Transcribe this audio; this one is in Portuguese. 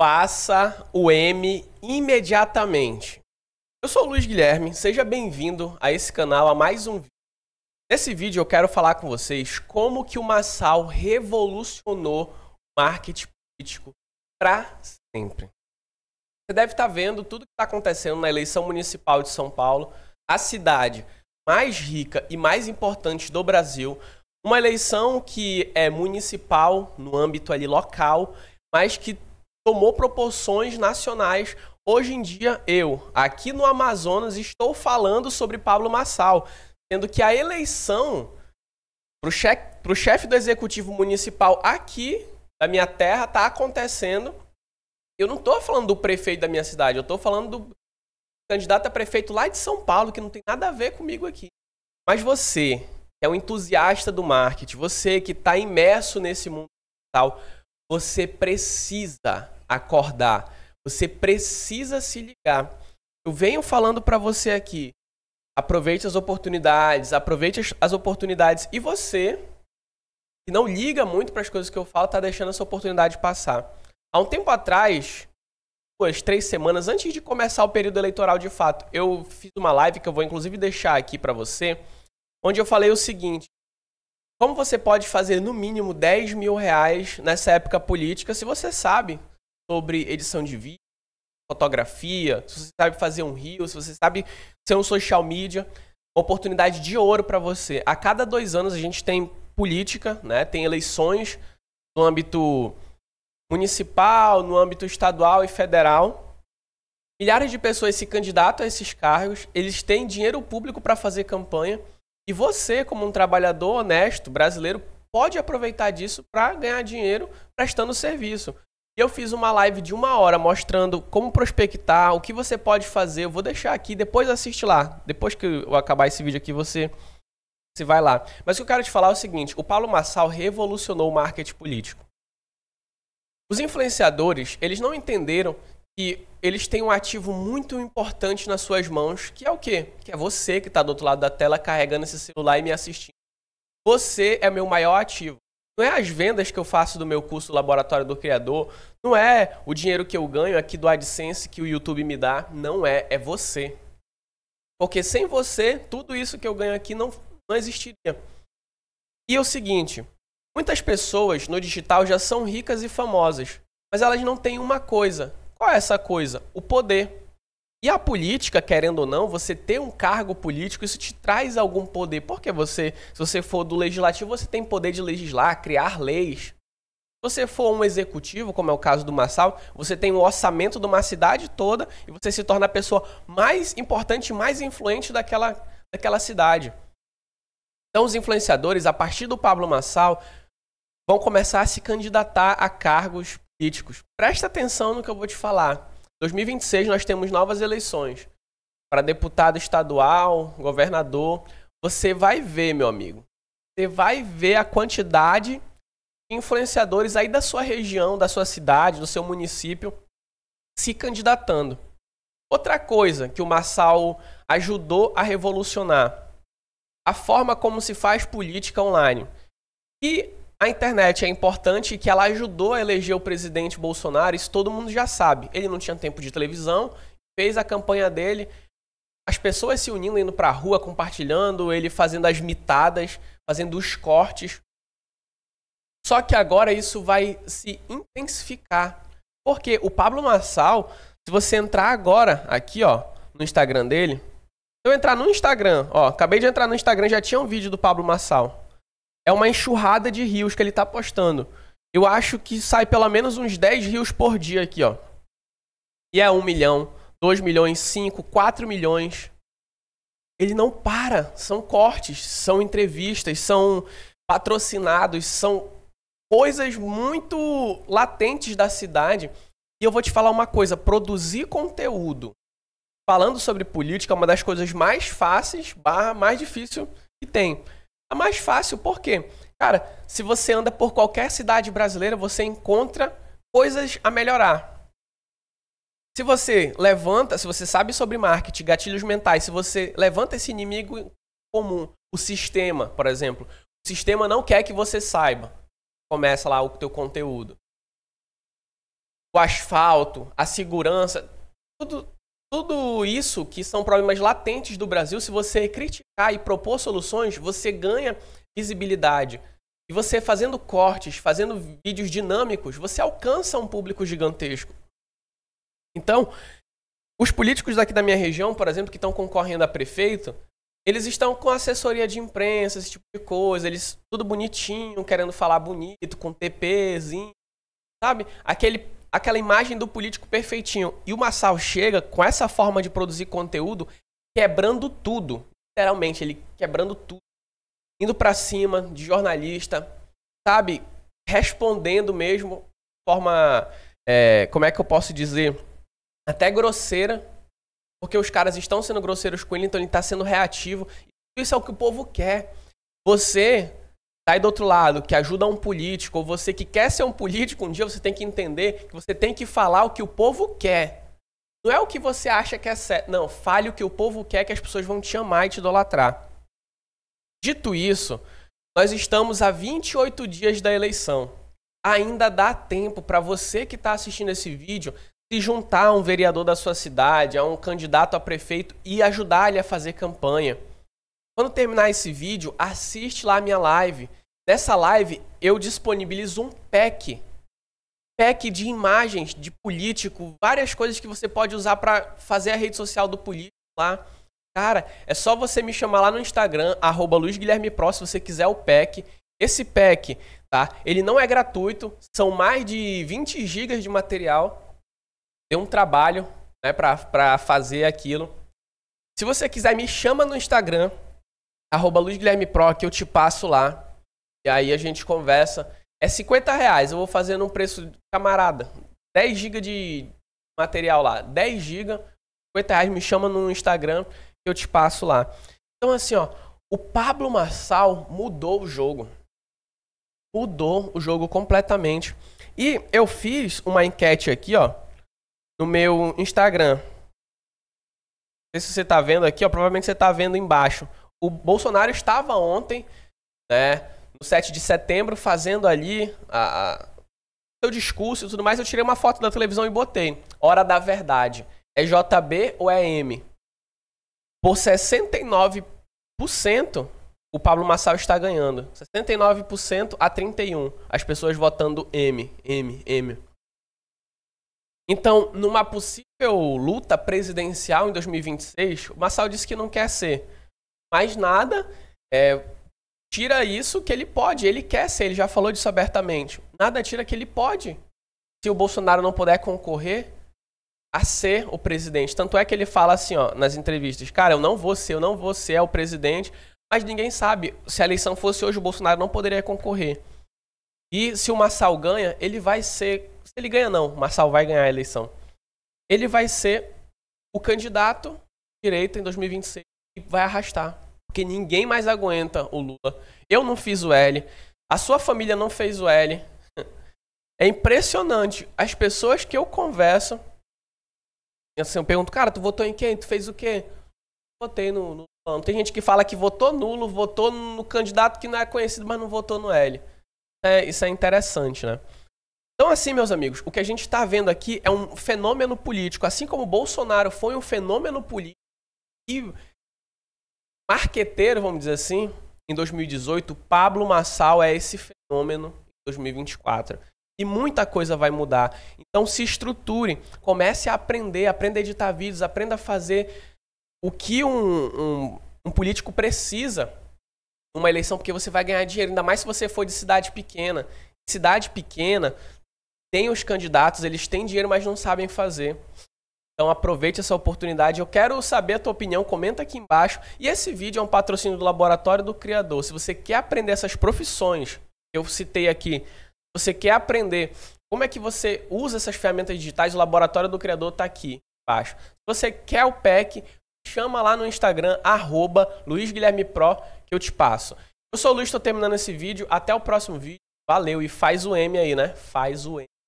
passa o M imediatamente. Eu sou o Luiz Guilherme, seja bem-vindo a esse canal, a mais um vídeo. Nesse vídeo eu quero falar com vocês como que o Massal revolucionou o marketing político para sempre. Você deve estar tá vendo tudo que está acontecendo na eleição municipal de São Paulo, a cidade mais rica e mais importante do Brasil, uma eleição que é municipal no âmbito ali local, mas que tomou proporções nacionais. Hoje em dia, eu, aqui no Amazonas, estou falando sobre Pablo Massal, sendo que a eleição para o chefe, do executivo municipal aqui da minha terra está acontecendo. Eu não estou falando do prefeito da minha cidade, eu estou falando do candidato a prefeito lá de São Paulo, que não tem nada a ver comigo aqui. Mas você, que é um entusiasta do marketing, você que está imerso nesse mundo digital, você precisa acordar. Você precisa se ligar. Eu venho falando para você aqui. Aproveite as oportunidades, aproveite as oportunidades. E você, que não liga muito para as coisas que eu falo, tá deixando essa oportunidade passar. Há um tempo atrás, duas, três semanas antes de começar o período eleitoral de fato, eu fiz uma live que eu vou inclusive deixar aqui para você, onde eu falei o seguinte: como você pode fazer no mínimo 10 mil reais nessa época política se você sabe sobre edição de vídeo, fotografia, se você sabe fazer um rio, se você sabe ser um social media? Oportunidade de ouro para você. A cada dois anos a gente tem política, né? tem eleições no âmbito municipal, no âmbito estadual e federal. Milhares de pessoas se candidatam a esses cargos, eles têm dinheiro público para fazer campanha. E você, como um trabalhador honesto brasileiro, pode aproveitar disso para ganhar dinheiro prestando serviço. Eu fiz uma live de uma hora mostrando como prospectar, o que você pode fazer. Eu vou deixar aqui, depois assiste lá. Depois que eu acabar esse vídeo aqui, você, se vai lá. Mas o que eu quero te falar é o seguinte: o Paulo Massal revolucionou o marketing político. Os influenciadores, eles não entenderam que eles têm um ativo muito importante nas suas mãos, que é o quê? Que é você que está do outro lado da tela carregando esse celular e me assistindo. Você é meu maior ativo. Não é as vendas que eu faço do meu curso Laboratório do Criador, não é o dinheiro que eu ganho aqui do AdSense que o YouTube me dá, não é, é você. Porque sem você, tudo isso que eu ganho aqui não, não existiria. E é o seguinte, muitas pessoas no digital já são ricas e famosas, mas elas não têm uma coisa, qual é essa coisa? O poder. E a política, querendo ou não, você ter um cargo político, isso te traz algum poder. Porque você, se você for do legislativo, você tem poder de legislar, criar leis. Se você for um executivo, como é o caso do Massal, você tem o um orçamento de uma cidade toda e você se torna a pessoa mais importante, mais influente daquela, daquela cidade. Então, os influenciadores, a partir do Pablo Massal, vão começar a se candidatar a cargos políticos, presta atenção no que eu vou te falar. 2026 nós temos novas eleições para deputado estadual, governador. Você vai ver, meu amigo. Você vai ver a quantidade de influenciadores aí da sua região, da sua cidade, do seu município se candidatando. Outra coisa que o Massal ajudou a revolucionar, a forma como se faz política online. E a internet é importante que ela ajudou a eleger o presidente Bolsonaro, isso todo mundo já sabe. Ele não tinha tempo de televisão, fez a campanha dele, as pessoas se unindo, indo pra rua, compartilhando, ele fazendo as mitadas, fazendo os cortes. Só que agora isso vai se intensificar. Porque o Pablo Massal, se você entrar agora aqui, ó, no Instagram dele, se eu entrar no Instagram, ó, acabei de entrar no Instagram, já tinha um vídeo do Pablo Massal é uma enxurrada de rios que ele tá postando. Eu acho que sai pelo menos uns 10 rios por dia aqui, ó. E é 1 milhão, 2 milhões, 5, 4 milhões. Ele não para. São cortes, são entrevistas, são patrocinados, são coisas muito latentes da cidade. E eu vou te falar uma coisa: produzir conteúdo falando sobre política é uma das coisas mais fáceis, barra mais difícil que tem é mais fácil. Por quê? Cara, se você anda por qualquer cidade brasileira, você encontra coisas a melhorar. Se você levanta, se você sabe sobre marketing, gatilhos mentais, se você levanta esse inimigo comum, o sistema, por exemplo, o sistema não quer que você saiba. Começa lá o teu conteúdo. O asfalto, a segurança, tudo tudo isso que são problemas latentes do Brasil, se você criticar e propor soluções, você ganha visibilidade. E você fazendo cortes, fazendo vídeos dinâmicos, você alcança um público gigantesco. Então, os políticos daqui da minha região, por exemplo, que estão concorrendo a prefeito, eles estão com assessoria de imprensa, esse tipo de coisa, eles tudo bonitinho, querendo falar bonito, com TPzinho, sabe? Aquele aquela imagem do político perfeitinho. E o Massal chega com essa forma de produzir conteúdo quebrando tudo. Literalmente, ele quebrando tudo. Indo para cima de jornalista, sabe? Respondendo mesmo, forma. É, como é que eu posso dizer? Até grosseira. Porque os caras estão sendo grosseiros com ele, então ele está sendo reativo. Isso é o que o povo quer. Você tá aí do outro lado, que ajuda um político, ou você que quer ser um político, um dia você tem que entender que você tem que falar o que o povo quer. Não é o que você acha que é certo. Não, fale o que o povo quer que as pessoas vão te amar e te idolatrar. Dito isso, nós estamos a 28 dias da eleição. Ainda dá tempo para você que está assistindo esse vídeo se juntar a um vereador da sua cidade, a um candidato a prefeito e ajudar ele a fazer campanha. Quando terminar esse vídeo, assiste lá a minha live. Nessa live, eu disponibilizo um pack. Pack de imagens de político, várias coisas que você pode usar para fazer a rede social do político lá. Cara, é só você me chamar lá no Instagram, arroba se você quiser o pack. Esse pack, tá? Ele não é gratuito, são mais de 20 gigas de material. Tem um trabalho, né, pra, pra fazer aquilo. Se você quiser, me chama no Instagram, arroba Luiz Guilherme Pro, que eu te passo lá. E aí a gente conversa. É 50 reais, eu vou fazer num preço camarada. 10 GB de material lá. 10 GB, 50 reais, me chama no Instagram que eu te passo lá. Então assim, ó, o Pablo Marçal mudou o jogo. Mudou o jogo completamente. E eu fiz uma enquete aqui, ó, no meu Instagram. Não sei se você tá vendo aqui, ó, provavelmente você tá vendo embaixo o Bolsonaro estava ontem, né, no 7 de setembro, fazendo ali a, a, seu discurso e tudo mais. Eu tirei uma foto da televisão e botei. Hora da verdade. É JB ou é M? Por 69%, o Pablo Massal está ganhando. 69% a 31%. As pessoas votando M, M, M. Então, numa possível luta presidencial em 2026, o Massal disse que não quer ser mais nada. É, tira isso que ele pode, ele quer ser, ele já falou disso abertamente. Nada tira que ele pode. Se o Bolsonaro não puder concorrer a ser o presidente. Tanto é que ele fala assim, ó, nas entrevistas, cara, eu não vou ser, eu não vou ser é o presidente, mas ninguém sabe. Se a eleição fosse hoje, o Bolsonaro não poderia concorrer. E se o Massal ganha, ele vai ser. Se ele ganha, não, o Massal vai ganhar a eleição. Ele vai ser o candidato direita em 2026 e vai arrastar. Porque ninguém mais aguenta o Lula. Eu não fiz o L. A sua família não fez o L. É impressionante. As pessoas que eu converso. Assim, eu pergunto, cara, tu votou em quem? Tu fez o quê? Votei no, no plano. Tem gente que fala que votou nulo, votou no candidato que não é conhecido, mas não votou no L. É, isso é interessante, né? Então, assim, meus amigos, o que a gente está vendo aqui é um fenômeno político. Assim como Bolsonaro foi um fenômeno político marqueteiro, vamos dizer assim, em 2018, Pablo Massal é esse fenômeno em 2024. E muita coisa vai mudar. Então se estruture, comece a aprender, aprenda a editar vídeos, aprenda a fazer o que um, um, um político precisa numa eleição, porque você vai ganhar dinheiro, ainda mais se você for de cidade pequena. Cidade pequena, tem os candidatos, eles têm dinheiro, mas não sabem fazer. Então aproveite essa oportunidade. Eu quero saber a tua opinião, comenta aqui embaixo. E esse vídeo é um patrocínio do Laboratório do Criador. Se você quer aprender essas profissões que eu citei aqui, se você quer aprender como é que você usa essas ferramentas digitais, o Laboratório do Criador está aqui embaixo. Se você quer o PEC, chama lá no Instagram, arroba que eu te passo. Eu sou o Luiz, estou terminando esse vídeo. Até o próximo vídeo. Valeu e faz o M aí, né? Faz o M.